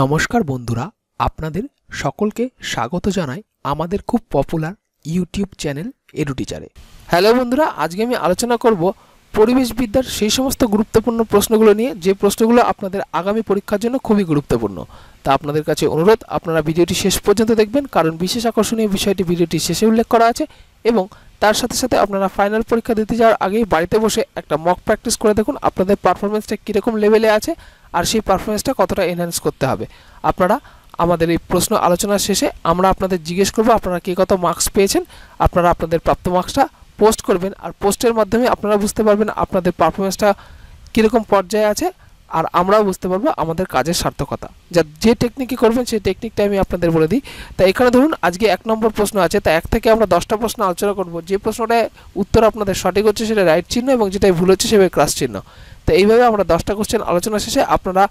নমস্কার বন্ধুরা আপনাদের সকলকে স্বাগত জানাই আমাদের খুব পপুলার ইউটিউব চ্যানেল এডুটিচারে হ্যালো বন্ধুরা আজকে আমি আলোচনা করব পরিবেশবিদ্যার সেই সমস্ত গুরুত্বপূর্ণ প্রশ্নগুলো নিয়ে যে প্রশ্নগুলো আপনাদের আগামী পরীক্ষার জন্য খুবই গুরুত্বপূর্ণ তা আপনাদের কাছে অনুরোধ আপনারা ভিডিওটি শেষ পর্যন্ত দেখবেন কারণ বিশেষ আকর্ষণীয় বিষয়টি ভিডিওটি শেষে উল্লেখ করা আছে এবং তার সাথে সাথে আপনারা ফাইনাল পরীক্ষা দিতে যাওয়ার আগেই বাড়িতে বসে একটা মক প্র্যাকটিস করে দেখুন আপনাদের পারফরমেন্সটা কীরকম লেভেলে আছে আর সেই পারফরমেন্সটা কতটা এনহ্যান্স করতে হবে আপনারা আমাদের এই প্রশ্ন আলোচনার শেষে আমরা আপনাদের জিজ্ঞেস করব আপনারা কে কত মার্কস পেয়েছেন আপনারা আপনাদের প্রাপ্ত মার্কসটা পোস্ট করবেন আর পোস্টের মাধ্যমে আপনারা বুঝতে পারবেন আপনাদের পারফরমেন্সটা কীরকম পর্যায়ে আছে আর আমরাও বুঝতে পারবো আমাদের কাজের সার্থকতা যা যে টেকনিকই করবেন সেই টেকনিকটা আমি আপনাদের বলে দিই তা এখানে ধরুন আজকে এক নম্বর প্রশ্ন আছে তা এক থেকে আমরা দশটা প্রশ্ন আলোচনা করব যে প্রশ্নটা উত্তর আপনাদের সঠিক হচ্ছে সেটা রাইট চিহ্ন এবং যেটাই ভুল হচ্ছে সেভাবে ক্রাস চিহ্ন তো এইভাবে আমরা দশটা কোশ্চেন আলোচনা শেষে আপনারা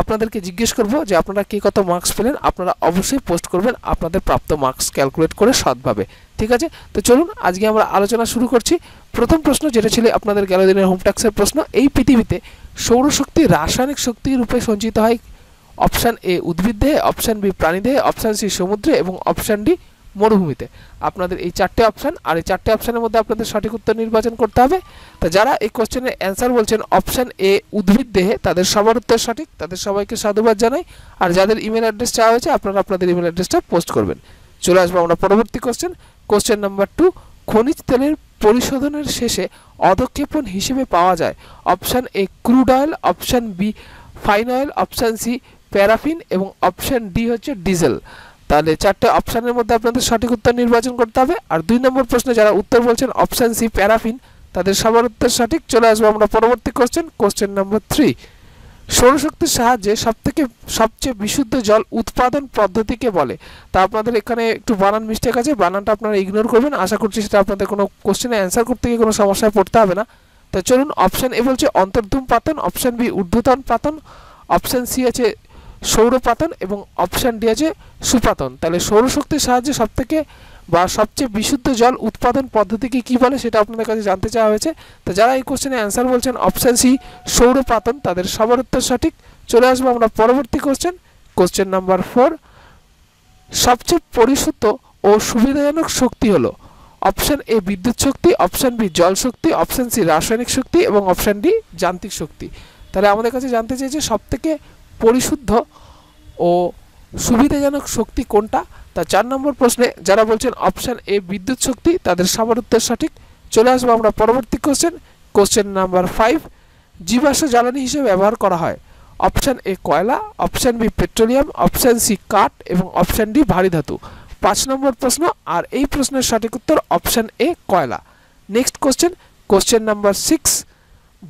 আপনাদেরকে জিজ্ঞেস করব যে আপনারা কি কত মার্কস পেলেন আপনারা অবশ্যই পোস্ট করবেন আপনাদের প্রাপ্ত মার্কস ক্যালকুলেট করে সৎভাবে ঠিক আছে তো চলুন আজকে আমরা আলোচনা শুরু করছি প্রথম প্রশ্ন যেটা ছিল আপনাদের গেল দিনের হোমট্যাক্সের প্রশ্ন এই পৃথিবীতে সৌরশক্তি রাসায়নিক শক্তি রূপে সঞ্চিত হয় অপশান এ উদ্ভিদ দেহে অপশান বি প্রাণী দেহে অপশান সি সমুদ্রে এবং অপশান ডি মরুভূমিতে আপনাদের এই চারটে অপশান আর এই চারটে অপশানের মধ্যে আপনাদের সঠিক উত্তর নির্বাচন করতে হবে তা যারা এই কোশ্চেনের অ্যান্সার বলছেন অপশান এ উদ্ভিদ দেহে তাদের সবার উত্তর সঠিক তাদের সবাইকে সাধুবাদ জানাই আর যাদের ইমেল অ্যাড্রেস চাওয়া হয়েছে আপনারা আপনাদের ইমেল অ্যাড্রেসটা পোস্ট করবেন চলে আসবো আমরা পরবর্তী কোশ্চেন কোশ্চেন নাম্বার টু খনিজ তেলের পরিশোধনের শেষে অধক্ষেপণ হিসেবে পাওয়া যায় option A crude oil option B fine oil option C paraffin এবং অপশান ডি হচ্ছে ডিজেল তাহলে চারটে অপশানের মধ্যে আপনাদের সঠিক উত্তর নির্বাচন করতে হবে আর দুই নম্বর প্রশ্নে যারা উত্তর বলছেন অপশান সি প্যারাফিন তাদের সবার উত্তর সঠিক চলে আসবো আমরা পরবর্তী কোশ্চেন কোশ্চেন নম্বর থ্রি সৌরশক্তির সাহায্যে সব থেকে সবচেয়ে বিশুদ্ধ জল উৎপাদন পদ্ধতিকে বলে তা আপনাদের এখানে একটু বানান মিস্টেক আছে বানানটা আপনারা ইগনোর করবেন আশা করছি সেটা আপনাদের কোনো কোশ্চেনে অ্যান্সার করতে গিয়ে কোনো সমস্যায় পড়তে হবে না তো চলুন অপশান এ বলছে অন্তর্ধুম পাতন অপশান বি ঊর্ধ্বতন পাতন অপশান সি আছে সৌরপাতন এবং অপশান ডি আছে সুপাতন তাহলে সৌরশক্তির সাহায্যে সবথেকে বা সবচেয়ে বিশুদ্ধ জল উৎপাদন পদ্ধতিকে কি বলে সেটা আপনাদের কাছে জানতে চাওয়া হয়েছে তো যারা এই কোশ্চেনে অ্যান্সার বলছেন অপশান সি সৌরপাতন তাদের সবার উত্তর সঠিক চলে আসবো আমরা পরবর্তী কোশ্চেন কোশ্চেন নাম্বার ফোর সবচেয়ে পরিশুদ্ধ ও সুবিধাজনক শক্তি হলো অপশান এ বিদ্যুৎ শক্তি অপশান বি জল শক্তি অপশান সি রাসায়নিক শক্তি এবং অপশান ডি যান্ত্রিক শক্তি তাহলে আমাদের কাছে জানতে চেয়েছে সবথেকে পরিশুদ্ধ ও সুবিধাজনক শক্তি কোনটা তা চার নম্বর প্রশ্নে যারা বলছেন অপশান এ বিদ্যুৎ শক্তি তাদের সবার উত্তর সঠিক চলে আসবো আমরা পরবর্তী কোশ্চেন কোশ্চেন নাম্বার ফাইভ জীবাশ্ম জ্বালানি হিসেবে ব্যবহার করা হয় অপশান এ কয়লা option B petroleum option C কাঠ এবং অপশান ডি ভারী ধাতু পাঁচ নম্বর প্রশ্ন আর এই প্রশ্নের সঠিক উত্তর অপশান এ কয়লা next question question number six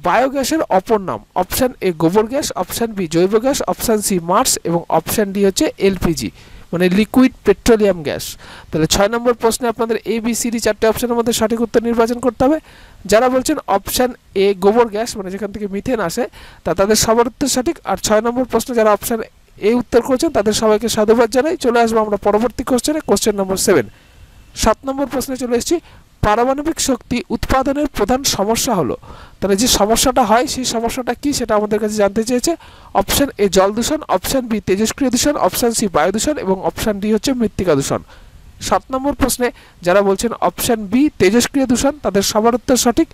বায়োগ্যাসের অপর নাম অপশান এ গোবর গ্যাস অপশান বি জৈব গ্যাস অপশান সি মার্স এবং অপশান ডি হচ্ছে এলপিজি মানে লিকুইড পেট্রোলিয়াম গ্যাস তাহলে ছয় নম্বর প্রশ্নে আপনাদের এ বি সি ডি চারটে অপশানের মধ্যে সঠিক উত্তর নির্বাচন করতে হবে যারা বলছেন অপশান এ গোবর গ্যাস মানে যেখান থেকে মিথেন আসে তা তাদের সবার উত্তর সঠিক আর ছয় নম্বর প্রশ্নে যারা অপশান এ উত্তর করছেন তাদের সবাইকে সাধুবাদ জানাই চলে আসবো আমরা পরবর্তী কোশ্চেনে কোশ্চেন নম্বর সেভেন সাত নম্বর প্রশ্নে চলে এসেছি পারমাণবিক শক্তি উৎপাদনের প্রধান সমস্যা হলো তাহলে যে সমস্যাটা হয় সেই সমস্যাটা কি সেটা আমাদের কাছে জানতে চেয়েছে অপশান এ জল দূষণ অপশান বি তেজস্ক্রিয় দূষণ অপশান সি বায়ু দূষণ এবং অপশান ডি হচ্ছে মৃত্তিকা দূষণ সাত নম্বর প্রশ্নে যারা বলছেন অপশান বি তেজস্ক্রিয় দূষণ তাদের সবার উত্তর সঠিক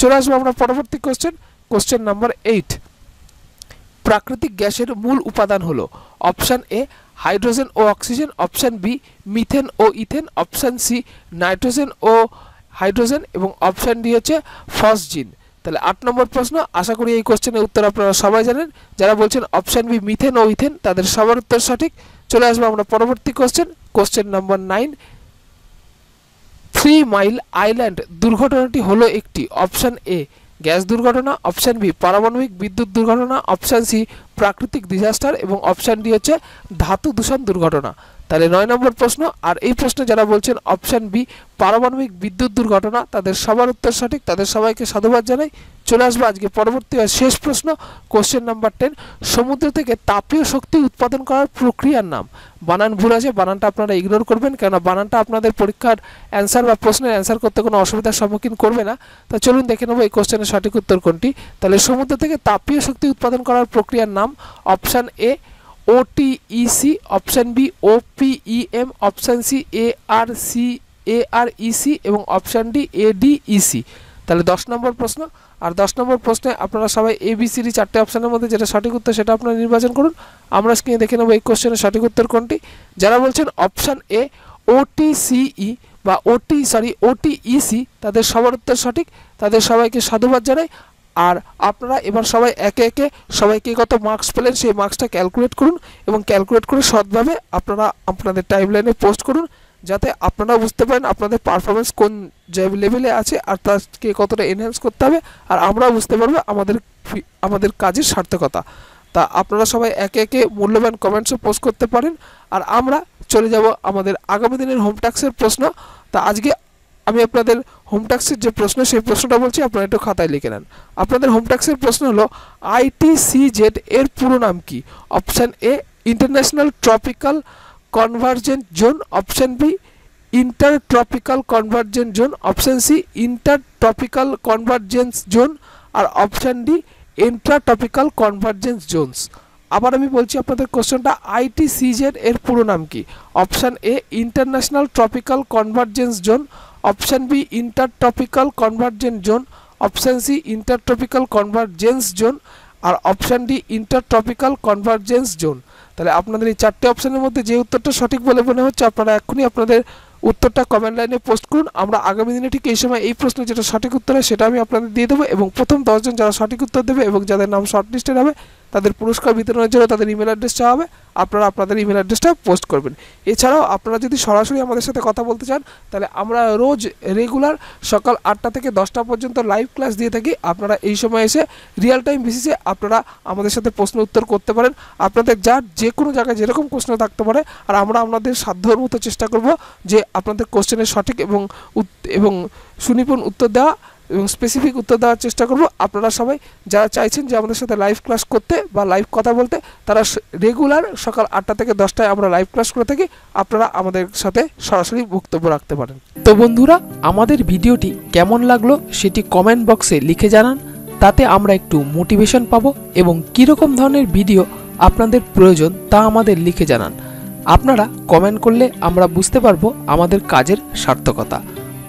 চলে আসবো আমরা পরবর্তী কোশ্চেন কোশ্চেন নাম্বার এইট প্রাকৃতিক গ্যাসের মূল উপাদান হলো অপশান এ হাইড্রোজেন ও অক্সিজেন অপশান বি মিথেন ও ইথেন অপশান সি নাইট্রোজেন ও হাইড্রোজেন এবং অপশান ডি হচ্ছে ফসজিন তাহলে আট নম্বর প্রশ্ন আশা করি এই কোশ্চেনের উত্তর আপনারা সবাই জানেন যারা বলছেন অপশান বি মিথেন ও ইথেন তাদের সবার উত্তর সঠিক চলে আসবো আমরা পরবর্তী question question number nine three mile island দুর্ঘটনাটি হলো একটি অপশান এ গ্যাস দুর্ঘটনা অপশান বি পারমাণবিক বিদ্যুৎ দুর্ঘটনা অপশান সি প্রাকৃতিক ডিজাস্টার এবং অপশান ডি হচ্ছে ধাতু দূষণ দুর্ঘটনা তাহলে নয় নম্বর প্রশ্ন আর এই প্রশ্নে যারা বলছেন অপশান বি পারমাণবিক বিদ্যুৎ দুর্ঘটনা তাদের সবার উত্তর সঠিক তাদের সবাইকে সাধুবাদ জানাই চলে আসবো আজকে পরবর্তী আর শেষ প্রশ্ন কোশ্চেন নাম্বার টেন সমুদ্র থেকে তাপীয় শক্তি উৎপাদন করার প্রক্রিয়ার নাম বানান ভুল আছে বানানটা আপনারা ইগনোর করবেন কেননা বানানটা আপনাদের পরীক্ষার অ্যান্সার বা প্রশ্নের অ্যান্সার করতে কোনো অসুবিধার সম্মুখীন করবে না তা চলুন দেখে নেবো এই কোশ্চেনের সঠিক উত্তর কোনটি তাহলে সমুদ্র থেকে তাপীয় শক্তি উৎপাদন করার প্রক্রিয়ার নাম option A OTEC option B OPEM option C A R C A R EC এবং অপশান ডি এডিইসি তাহলে দশ নম্বর প্রশ্ন আর দশ নম্বর প্রশ্নে আপনারা সবাই এবিসিডি চারটে অপশানের মধ্যে যেটা সঠিক উত্তর সেটা আপনারা নির্বাচন করুন আমরা স্ক্রিনে দেখে নেব এই কোশ্চেনের সঠিক উত্তর কোনটি যারা বলছেন অপশান এ ওটিসিই বা ওটি সরি ওটিইসি তাদের সবার উত্তর সঠিক তাদের সবাইকে সাধুবাদ জানাই আর আপনারা এবার সবাই একে একে সবাই কে কত মার্কস পেলেন সেই মার্কসটা ক্যালকুলেট করুন এবং ক্যালকুলেট করে সৎভাবে আপনারা আপনাদের টাইম লাইনে পোস্ট করুন যাতে আপনারা বুঝতে পারেন আপনাদের পারফরমেন্স কোন লেভেলে আছে আর তাকে কতটা এনহ্যান্স করতে হবে আর আমরা বুঝতে পারবো আমাদের আমাদের কাজের সার্থকতা তা আপনারা সবাই একে একে মূল্যবান কমেন্টসও পোস্ট করতে পারেন আর আমরা চলে যাব আমাদের আগামী দিনের হোম ট্যাক্সের প্রশ্ন তা আজকে আমি আপনাদের হোম ট্যাক্সের যে প্রশ্ন সেই প্রশ্নটা বলছি আপনারা একটু খাতায় লিখে নেন আপনাদের হোম ট্যাক্সের প্রশ্ন হলো আইটিসিজেড এর পুরো নাম কি option A international tropical convergent zone option B inter tropical convergent zone option C inter tropical convergence zone আর option D intratropical convergence zones আবার আমি বলছি আপনাদের কোশ্চেনটা আইটিসিজেড এর পুরো নাম কি option A international tropical convergence zone option B intertropical convergent zone option C intertropical convergence zone আর option D intertropical convergence zone তাহলে আপনাদের এই চারটে অপশানের মধ্যে যে উত্তরটা সঠিক বলে মনে হচ্ছে আপনারা এখনই আপনাদের উত্তরটা কমেন্ট লাইনে পোস্ট করুন আমরা আগামী দিনে ঠিক এই সময় এই প্রশ্নের যেটা সঠিক উত্তর হয় সেটা আমি আপনাদের দিয়ে দেবো এবং প্রথম দশজন যারা সঠিক উত্তর দেবে এবং যাদের নাম শর্টলিস্টেড হবে তাদের পুরস্কার বিতরণের জন্য তাদের ইমেল অ্যাড্রেস চাওয়া হবে আপনারা আপনাদের ইমেল অ্যাড্রেসটা পোস্ট করবেন এছাড়াও আপনারা যদি সরাসরি আমাদের সাথে কথা বলতে চান তাহলে আমরা রোজ রেগুলার সকাল আটটা থেকে দশটা পর্যন্ত লাইভ ক্লাস দিয়ে থাকি আপনারা এই সময় এসে রিয়েল টাইম বেসিসে আপনারা আমাদের সাথে প্রশ্ন উত্তর করতে পারেন আপনাদের যার যে কোনো জায়গায় যেরকম প্রশ্ন থাকতে পারে আর আমরা আপনাদের সাধ্যর মতো চেষ্টা করব যে আপনাদের কোশ্চেনের সঠিক এবং এবং সুনিপুণ উত্তর দেওয়া এবং স্পেসিফিক উত্তর দেওয়ার চেষ্টা করব আপনারা সবাই যারা চাইছেন যে আমাদের সাথে লাইভ ক্লাস করতে বা লাইভ কথা বলতে তারা রেগুলার সকাল আটটা থেকে দশটায় আমরা লাইভ ক্লাস করে থাকি আপনারা আমাদের সাথে সরাসরি বক্তব্য রাখতে পারেন তো বন্ধুরা আমাদের ভিডিওটি কেমন লাগলো সেটি কমেন্ট বক্সে লিখে জানান তাতে আমরা একটু মোটিভেশন পাবো এবং কীরকম ধরনের ভিডিও আপনাদের প্রয়োজন তা আমাদের লিখে জানান আপনারা কমেন্ট করলে আমরা বুঝতে পারবো আমাদের কাজের সার্থকতা